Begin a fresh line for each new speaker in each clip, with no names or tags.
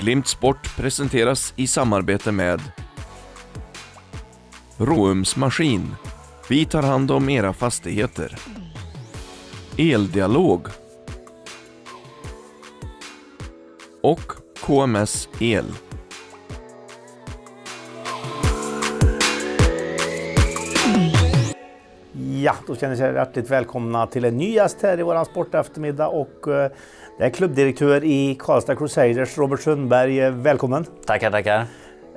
Glimt Sport presenteras i samarbete med Råums Maskin. Vi tar hand om era fastigheter. Eldialog och KMS El. Ja, då känner jag hjärtligt välkomna till en ny gäst här i vår sporteftermiddag och eh, det är klubbdirektör i Karlstad Crusaders, Robert Sundberg. Välkommen! Tackar, tackar!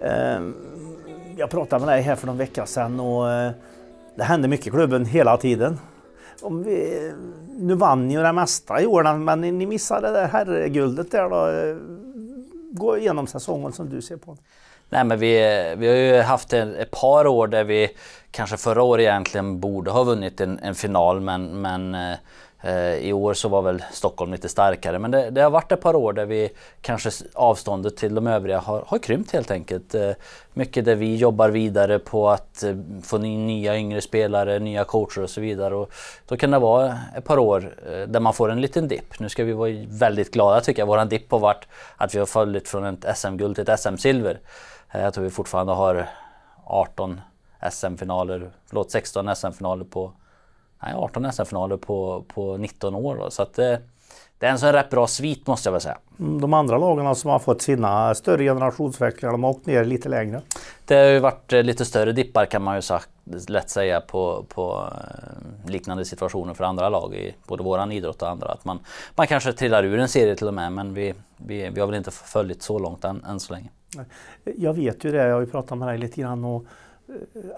Ehm, jag pratade med dig här för någon vecka sedan och eh, det hände mycket i klubben hela tiden. Vi, nu vann ni ju det mesta i år, men ni missade det här guldet där då. Eh, gå igenom säsongen som du ser på
Nej men vi, vi har ju haft ett par år där vi kanske förra året egentligen borde ha vunnit en, en final men, men eh, Eh, I år så var väl Stockholm lite starkare men det, det, har varit ett par år där vi kanske avståndet till de övriga har, har krympt helt enkelt. Eh, mycket där vi jobbar vidare på att eh, få in nya yngre spelare, nya coacher och så vidare. Och då kan det vara ett par år där man får en liten dipp. Nu ska vi vara väldigt glada tycker jag. Våran dipp har varit att vi har följt från ett SM-guld till ett SM-silver. Jag tror vi fortfarande har 18 SM-finaler, förlåt 16 SM-finaler på han är 18 SM-finaler på, på 19 år. Då. Så att, eh, det är en sån rätt bra svit måste jag väl säga.
Mm, de andra lagarna som har fått sina större generationsväxlingar, de har åkt ner lite längre.
Det har ju varit eh, lite större dippar kan man ju sagt, lätt säga på, på eh, liknande situationer för andra lag i både våran idrott och andra. Att man, man kanske trillar ur en serie till och med men vi, vi, vi har väl inte följt så långt än, än så länge.
Jag vet ju det, jag har ju pratat med dig lite grann och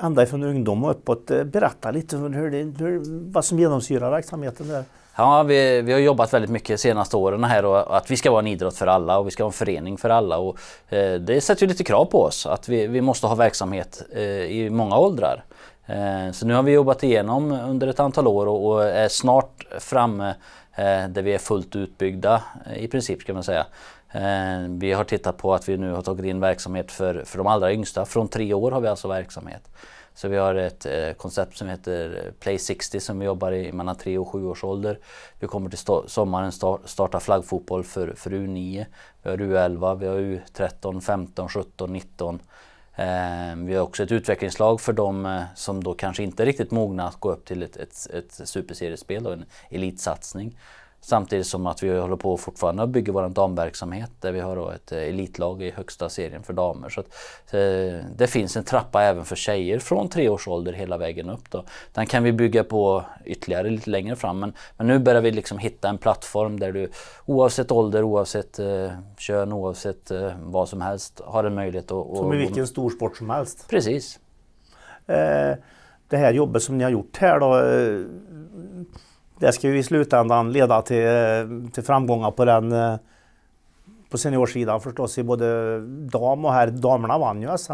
ända från ungdom och uppåt. Eh, berätta lite om hur, det, hur vad som genomsyrar verksamheten
där. Ja, vi, vi har jobbat väldigt mycket de senaste åren här och att vi ska vara en idrott för alla och vi ska vara en förening för alla. Och, eh, det sätter ju lite krav på oss att vi, vi måste ha verksamhet eh, i många åldrar. Eh, så nu har vi jobbat igenom under ett antal år och, och är snart framme eh, där vi är fullt utbyggda eh, i princip kan man säga. Eh, vi har tittat på att vi nu har tagit in verksamhet för, för de allra yngsta. Från tre år har vi alltså verksamhet. Så vi har ett eh, koncept som heter eh, Play 60 som vi jobbar i mellan 3 och 7 års ålder. Vi kommer till sommaren start, starta flaggfotboll för, för U9. Vi har U11, vi har U13, 15, 17, 19. Eh, vi har också ett utvecklingslag för de eh, som då kanske inte är riktigt mogna att gå upp till ett, ett, ett superseriespel och en elitsatsning. Samtidigt som att vi håller på fortfarande att bygga vår damverksamhet där vi har då ett eh, elitlag i högsta serien för damer. Så att, eh, det finns en trappa även för tjejer från tre års ålder hela vägen upp. Då. Den kan vi bygga på ytterligare lite längre fram men, men nu börjar vi liksom hitta en plattform där du oavsett ålder, oavsett eh, kön, oavsett eh, vad som helst har en möjlighet att... som i vilken
stor sport som helst? Precis. Eh, det här jobbet som ni har gjort här då eh, det ska ju i slutändan leda till, till framgångar på den eh, på seniorsidan förstås i både dam och herr. Damerna vann ju SM.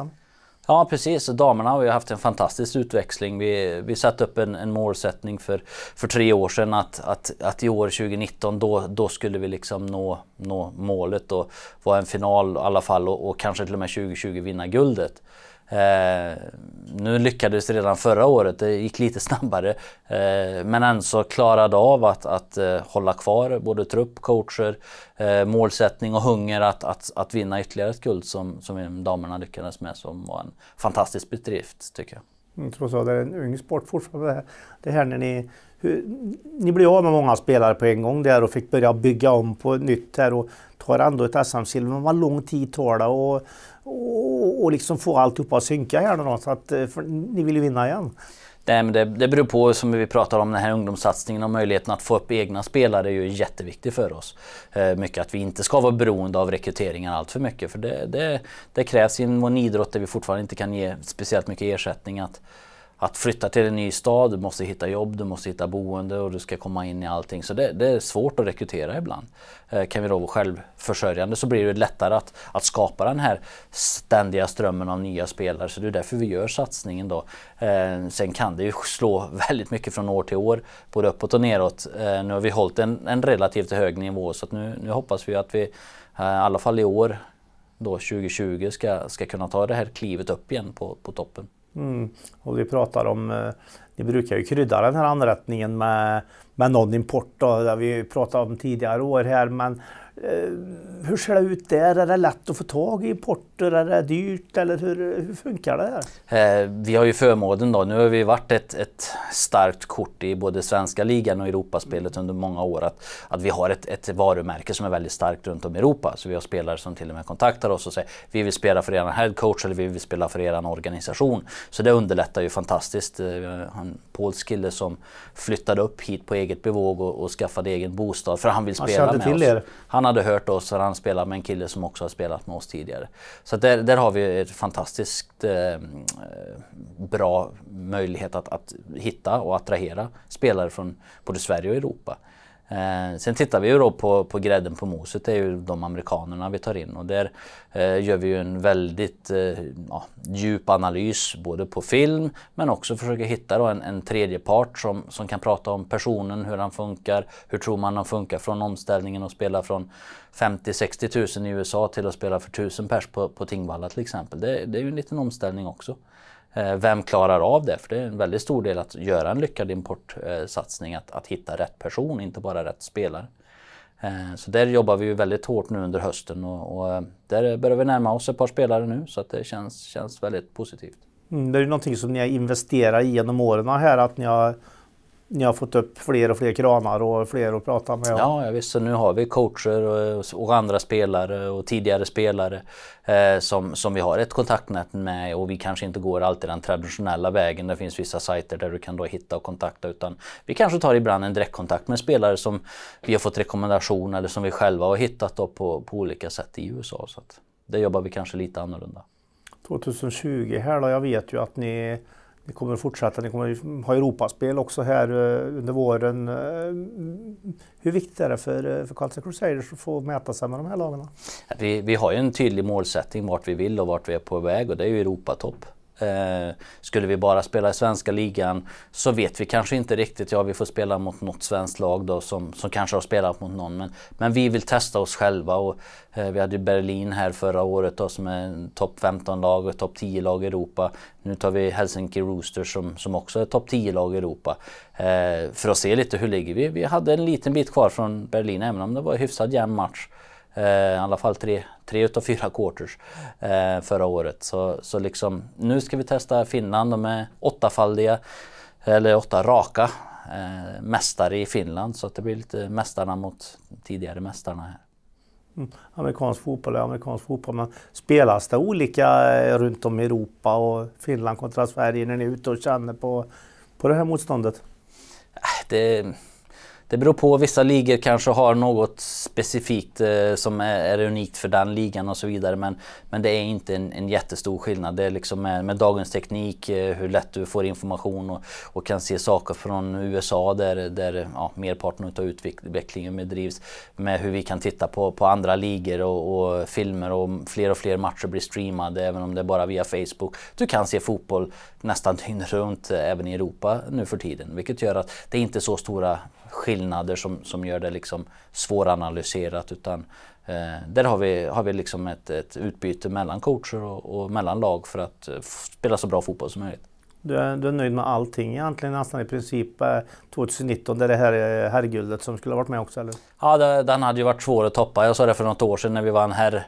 Ja precis, damerna har ju haft en fantastisk utväxling. Vi, vi satte upp en, en, målsättning för, för tre år sedan att, att, att i år 2019 då, då skulle vi liksom nå, nå målet och vara en final i alla fall och, och kanske till och med 2020 vinna guldet. Eh, nu lyckades det redan förra året, det gick lite snabbare. Eh, men ändå klarade av att, att eh, hålla kvar både trupp, coacher, eh, målsättning och hunger att, att, att vinna ytterligare ett guld som, som damerna lyckades med som var en fantastisk bedrift tycker jag.
Jag mm, tror så, det är en ung sport fortfarande det här, det här när ni hur, ni blev av med många spelare på en gång där och fick börja bygga om på nytt här och tar ändå ett SM-silver. Men vad lång tid tar det och, och, och liksom få alltihopa att synka här nu då? Så att, eh,
ni vill ju vinna igen. Nej, men det, det beror på, som vi pratar om, den här ungdomssatsningen och möjligheten att få upp egna spelare är ju jätteviktig för oss. Eh, mycket att vi inte ska vara beroende av rekryteringar allt för mycket. För det, det, det krävs inom en idrott där vi fortfarande inte kan ge speciellt mycket ersättning. Att, att flytta till en ny stad, du måste hitta jobb, du måste hitta boende och du ska komma in i allting. Så det, det är svårt att rekrytera ibland. Eh, kan vi då vara självförsörjande så blir det lättare att, att skapa den här ständiga strömmen av nya spelare. Så det är därför vi gör satsningen då. Eh, sen kan det ju slå väldigt mycket från år till år, både uppåt och neråt. Eh, nu har vi hållit en, en relativt hög nivå så nu, nu hoppas vi att vi, eh, i alla fall i år, då 2020 ska, ska kunna ta det här klivet upp igen på, på toppen.
Mm. Och vi pratar om, eh, ni brukar ju krydda den här anrättningen med, med någon import då, har vi pratat om tidigare år här men Eh, hur ser det ut där? Är det lätt att få tag i importer? Är det dyrt eller hur, hur funkar det?
Här? Eh, vi har ju förmånen då. Nu har vi varit ett, ett starkt kort i både svenska ligan och Europaspelet mm. under många år. Att, att vi har ett, ett, varumärke som är väldigt starkt runt om i Europa. Så vi har spelare som till och med kontaktar oss och säger vi vill spela för er headcoach eller vi vill spela för er organisation. Så det underlättar ju fantastiskt. Eh, vi har en polsk kille som flyttade upp hit på eget bevåg och, och skaffade egen bostad för han vill spela han med till oss. Er. Han hade hört oss och han spelade med en kille som också har spelat med oss tidigare. Så där, där har vi ett fantastiskt eh, bra möjlighet att, att hitta och attrahera spelare från både Sverige och Europa. Eh, sen tittar vi ju då på, på grädden på moset, det är ju de amerikanerna vi tar in och där eh, gör vi ju en väldigt eh, ja, djup analys både på film men också försöker hitta då en, en tredje part som, som kan prata om personen, hur han funkar, hur tror man han funkar från omställningen och spela från 50-60 000 i USA till att spela för 1000 pers på, på Tingvalla till exempel. Det, det är ju en liten omställning också. Eh, vem klarar av det? För det är en väldigt stor del att göra en lyckad importsatsning, att, att hitta rätt person, inte bara rätt spelare. Eh, så där jobbar vi ju väldigt hårt nu under hösten och, och, eh, där börjar vi närma oss ett par spelare nu så att det känns, känns väldigt positivt.
Mm, det är ju någonting som ni har investerat i genom åren här, att ni har ni har fått upp fler och fler kranar och fler att prata med. Ja,
ja visst, så nu har vi coacher och, och andra spelare och tidigare spelare eh, som, som vi har ett kontaktnät med och vi kanske inte går alltid den traditionella vägen. Det finns vissa sajter där du kan då hitta och kontakta utan vi kanske tar ibland en direktkontakt med spelare som vi har fått rekommendation eller som vi själva har hittat då på, på olika sätt i USA. Så att där jobbar vi kanske lite annorlunda.
2020 här då, jag vet ju att ni ni kommer att fortsätta, ni kommer att ha Europaspel också här eh, under våren. Eh, hur viktigt är det för, eh, för Karlstad Crusaders att få mäta sig med de här lagarna?
Vi, vi har ju en tydlig målsättning vart vi vill och vart vi är på väg och det är ju Europatopp. Eh, skulle vi bara spela i svenska ligan så vet vi kanske inte riktigt. Ja, vi får spela mot något svenskt lag då som, som kanske har spelat mot någon. Men, men vi vill testa oss själva och eh, vi hade Berlin här förra året då som är topp 15-lag och topp 10-lag i Europa. Nu tar vi Helsinki Roosters som, som också är topp 10-lag i Europa. Eh, för att se lite hur ligger vi? Vi hade en liten bit kvar från Berlin även om det var en hyfsad jämn match. Eh, I alla fall tre, tre utav fyra quarters eh, förra året. Så, så liksom, nu ska vi testa Finland. De är åttafaldiga, eller åtta raka eh, mästare i Finland. Så det blir lite mästarna mot tidigare mästarna här.
Mm. Amerikansk fotboll är amerikansk fotboll, men spelas det olika eh, runt om i Europa och Finland kontra Sverige när ni är ute och känner på, på det här motståndet?
Eh, det det beror på, vissa ligor kanske har något specifikt eh, som är, är, unikt för den ligan och så vidare. Men, men det är inte en, en jättestor skillnad. Det är liksom med, med dagens teknik, eh, hur lätt du får information och, och, kan se saker från USA där, där ja, merparten av utvecklingen bedrivs. Med hur vi kan titta på, på andra ligor och, och, filmer och fler och fler matcher blir streamade även om det är bara via Facebook. Du kan se fotboll nästan dygnet runt eh, även i Europa nu för tiden. Vilket gör att det är inte är så stora skillnader som, som gör det liksom svåranalyserat utan eh, där har vi, har vi liksom ett, ett utbyte mellan coacher och, och mellan lag för att eh, spela så bra fotboll som möjligt.
Du är, du är nöjd med allting egentligen nästan i princip 2019, det är det här eh, herrguldet som skulle ha varit med också eller?
Ja, det, den hade ju varit svår att toppa. Jag sa det för något år sedan när vi vann herr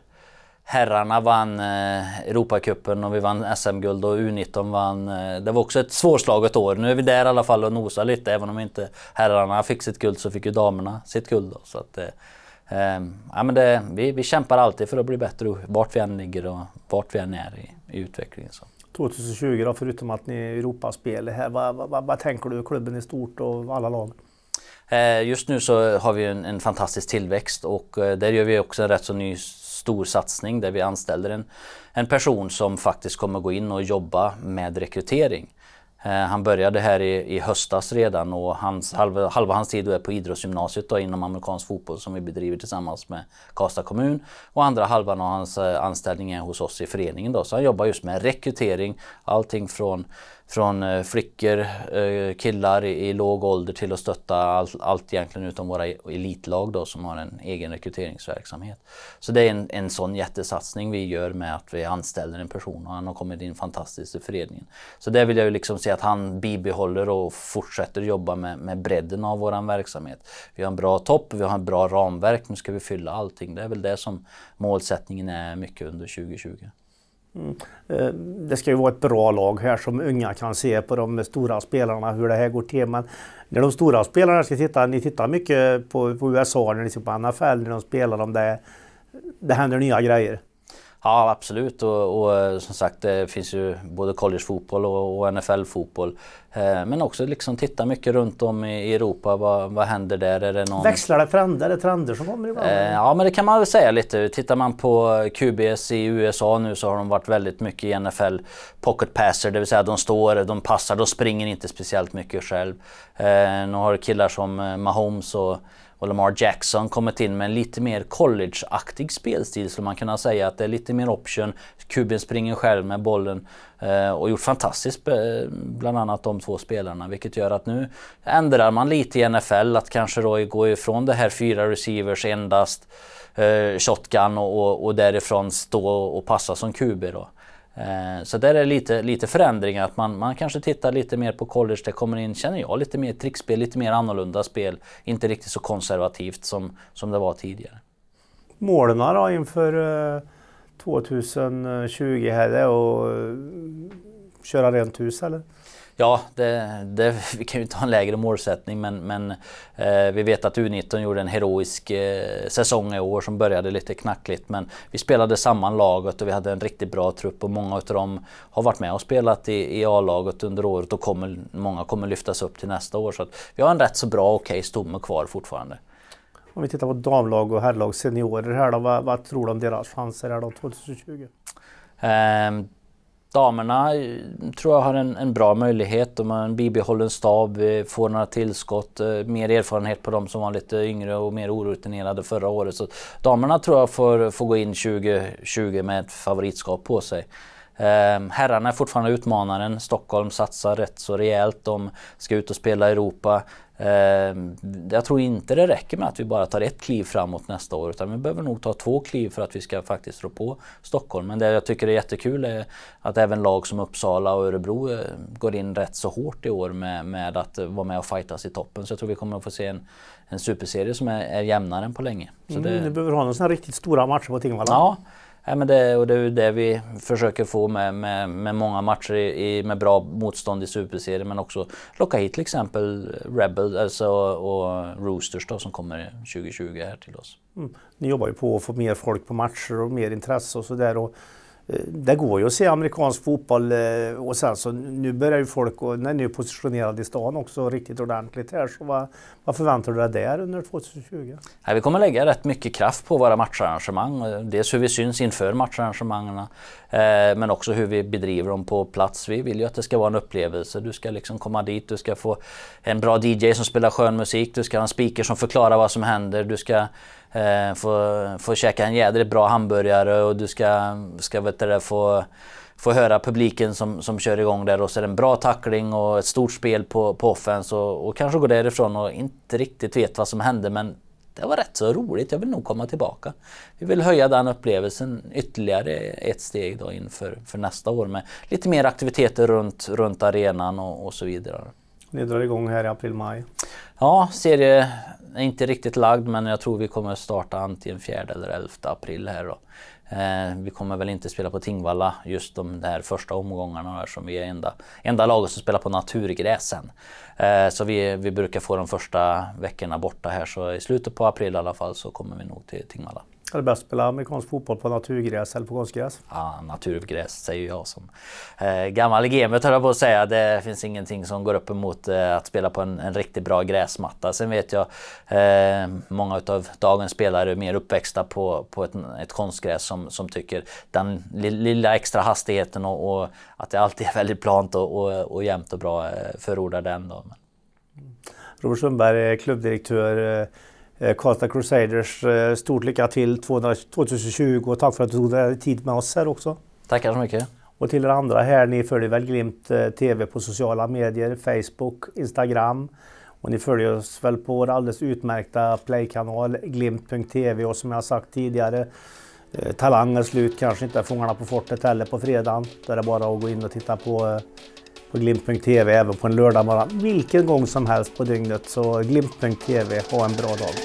Herrarna vann eh, Europacupen och vi vann SM-guld och U19 vann. Eh, det var också ett svårslaget år. Nu är vi där i alla fall och nosar lite. Även om inte herrarna fick sitt guld så fick ju damerna sitt guld. Då, så att, eh, ehm, ja, men det, vi, vi kämpar alltid för att bli bättre vart vi än ligger och vart vi än är i, i utvecklingen. Så.
2020 då, förutom att ni är Europaspel här, vad, vad, vad tänker du klubben i stort och alla lag?
Eh, just nu så har vi en, en fantastisk tillväxt och där gör vi också en rätt så ny stor satsning där vi anställer en, en person som faktiskt kommer gå in och jobba med rekrytering. Eh, han började här i, i, höstas redan och hans, halva, halva hans tid är på idrottsgymnasiet då, inom amerikansk fotboll som vi bedriver tillsammans med Karlstad kommun. Och andra halvan av hans eh, anställning är hos oss i föreningen. Då. Så han jobbar just med rekrytering, allting från från eh, flickor, eh, killar i låg ålder till att stötta allt, allt egentligen utom våra elitlag då som har en egen rekryteringsverksamhet. Så det är en, en sån jättesatsning vi gör med att vi anställer en person och han har kommit in fantastiskt i föreningen. Så det vill jag ju liksom se att han bibehåller och fortsätter jobba med, med bredden av våran verksamhet. Vi har en bra topp, vi har ett bra ramverk, nu ska vi fylla allting. Det är väl det som målsättningen är mycket under 2020.
Mm. Eh, det ska ju vara ett bra lag här som unga kan se på de stora spelarna hur det här går till. Men när de stora spelarna ska titta, ni tittar mycket på, på USA, när ni ser på NFL, när de spelar om det, det händer nya
grejer. Ja absolut och, och, eh, som sagt det finns ju både collegefotboll och, och NFL-fotboll. Eh, men också liksom titta mycket runt om i, Europa. Vad, vad händer där? Är det någon... Växlar
det trender? Är det trender som kommer ibland? Eh,
ja men det kan man väl säga lite. Tittar man på QBS i USA nu så har de varit väldigt mycket i NFL pocket passer. Det vill säga de står, de passar, de springer inte speciellt mycket själv. Eh, nu har du killar som eh, Mahomes och och Lamar Jackson kommit in med en lite mer collegeaktig spelstil skulle man kunna säga. Att det är lite mer option. Kuben springer själv med bollen eh, och gjort fantastiskt eh, bland annat de två spelarna. Vilket gör att nu ändrar man lite i NFL att kanske då gå ifrån det här fyra receivers endast, eh, shotgun och, och, och därifrån stå och passa som QB då. Eh, så där är lite, lite förändringar, att man, man kanske tittar lite mer på college. Det kommer in, känner jag, lite mer trickspel, lite mer annorlunda spel. Inte riktigt så konservativt som, som det var tidigare.
Målen då inför 2020 eh, här, det är att eh, köra rent hus eller?
Ja, det, det, vi kan ju inte ha en lägre målsättning men, men eh, vi vet att U19 gjorde en heroisk eh, säsong i år som började lite knackligt men vi spelade samman laget och vi hade en riktigt bra trupp och många av dem har varit med och spelat i, i A-laget under året och kommer, många kommer lyftas upp till nästa år. Så vi har en rätt så bra okej okay, stomme kvar fortfarande.
Om vi tittar på damlag och herrlag, seniorer här då, vad, vad tror du om deras chanser här då 2020?
Eh, Damerna eh, tror jag har en, en bra möjlighet. De har en bibehållen stab, eh, får några tillskott, eh, mer erfarenhet på de som var lite yngre och mer orutinerade förra året. Så damerna tror jag får, får gå in 2020 med ett favoritskap på sig. Eh, herrarna är fortfarande utmanaren. Stockholm satsar rätt så rejält. De ska ut och spela i Europa. Eh, jag tror inte det räcker med att vi bara tar ett kliv framåt nästa år utan vi behöver nog ta två kliv för att vi ska faktiskt rå på Stockholm. Men det jag tycker är jättekul är att även lag som Uppsala och Örebro eh, går in rätt så hårt i år med, med att eh, vara med och fightas i toppen. Så jag tror vi kommer att få se en, en superserie som är, är jämnare än på länge. Så mm, det... Du behöver ha några riktigt stora matcher på Tingvalla. Ja. Ja, men det, och det är det vi försöker få med, med, med många matcher i, med bra motstånd i Superserien men också locka hit till exempel Rebel alltså, och Roosters då, som kommer 2020 här till oss.
Mm. Ni jobbar ju på att få mer folk på matcher och mer intresse och sådär. Eh, det går ju att se amerikansk fotboll eh, och sen så nu börjar ju folk, och när ni är positionerade i stan också riktigt ordentligt här, så vad, vad förväntar du dig där under 2020?
Nej, vi kommer lägga rätt mycket kraft på våra matcharrangemang. Eh, dels hur vi syns inför matcharrangemangen, eh, men också hur vi bedriver dem på plats. Vi vill ju att det ska vara en upplevelse. Du ska liksom komma dit, du ska få en bra DJ som spelar skön musik, du ska ha en speaker som förklarar vad som händer, du ska Eh, få, få käka en jädrigt bra hamburgare och du ska, ska vet du, få, få höra publiken som, som kör igång där och så är det en bra tackling och ett stort spel på, på offense och, och kanske gå därifrån och inte riktigt vet vad som hände men det var rätt så roligt, jag vill nog komma tillbaka. Vi vill höja den upplevelsen ytterligare ett steg då inför för nästa år med lite mer aktiviteter runt, runt arenan och, och så vidare.
Ni drar igång här i april-maj?
Ja, serie, är inte riktigt lagd men jag tror vi kommer starta antingen 4 eller 11 april här då. Eh, vi kommer väl inte spela på Tingvalla just de här första omgångarna här som vi är enda, enda laget som spelar på naturgräsen. Eh, så vi, vi brukar få de första veckorna borta här så i slutet på april i alla fall så kommer vi nog till Tingvalla.
Är det bäst att spela amerikansk fotboll på naturgräs eller på konstgräs? Ja,
naturgräs säger jag som eh, gammal i gamet höll jag på att säga. Det finns ingenting som går upp emot eh, att spela på en, en, riktigt bra gräsmatta. Sen vet jag eh, många av dagens spelare är mer uppväxta på, på ett, ett konstgräs som, som tycker den lilla extra hastigheten och, och att det alltid är väldigt plant och, och, och jämnt och bra eh, förordar den.
Robert Sundberg, klubbdirektör eh, Eh, Karlstad Crusaders. Eh, stort lycka till 2020 och tack för att du tog dig tid med oss här också.
Tackar så mycket.
Och till er andra här, ni följer väl Glimt eh, TV på sociala medier, Facebook, Instagram. Och ni följer oss väl på vår alldeles utmärkta playkanal glimt.tv och som jag sagt tidigare Talang är slut, kanske inte Fångarna på fortet heller på fredagen. Där är det bara att gå in och titta på på glimt.tv även på en lördag morgon. Vilken gång som helst på dygnet. Så glimt.tv, ha en bra dag.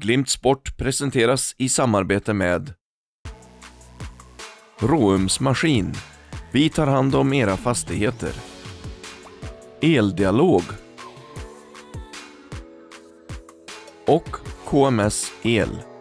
Glimt Sport presenteras i samarbete med Råumsmaskin vi tar hand om era fastigheter. Eldialog och KMS El.